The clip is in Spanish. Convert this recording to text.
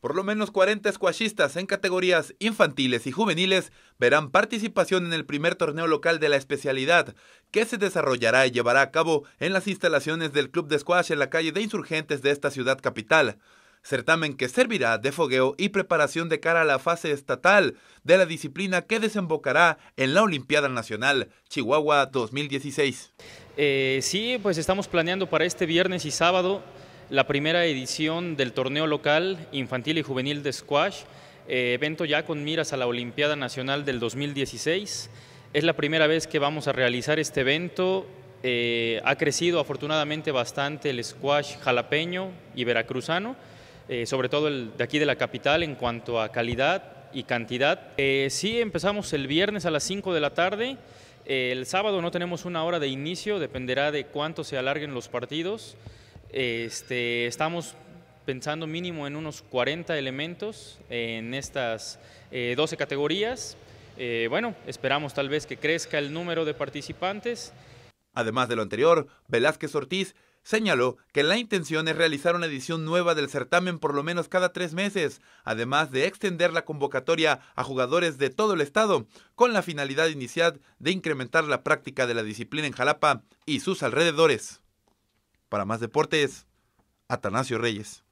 Por lo menos 40 squashistas en categorías infantiles y juveniles verán participación en el primer torneo local de la especialidad, que se desarrollará y llevará a cabo en las instalaciones del Club de Squash en la calle de Insurgentes de esta ciudad capital. Certamen que servirá de fogueo y preparación de cara a la fase estatal de la disciplina que desembocará en la Olimpiada Nacional Chihuahua 2016. Eh, sí, pues estamos planeando para este viernes y sábado la primera edición del torneo local infantil y juvenil de squash, eh, evento ya con miras a la Olimpiada Nacional del 2016. Es la primera vez que vamos a realizar este evento. Eh, ha crecido afortunadamente bastante el squash jalapeño y veracruzano, eh, sobre todo el de aquí de la capital en cuanto a calidad y cantidad. sí, empezamos el viernes a las 5 de la tarde. El sábado no tenemos una hora de inicio, dependerá de cuánto se alarguen los partidos. Este, estamos pensando mínimo en unos 40 elementos en estas 12 eh, categorías. Eh, bueno, esperamos tal vez que crezca el número de participantes. Además de lo anterior, Velázquez Ortiz señaló que la intención es realizar una edición nueva del certamen por lo menos cada tres meses, además de extender la convocatoria a jugadores de todo el estado, con la finalidad inicial de incrementar la práctica de la disciplina en Jalapa y sus alrededores. Para más deportes, Atanasio Reyes.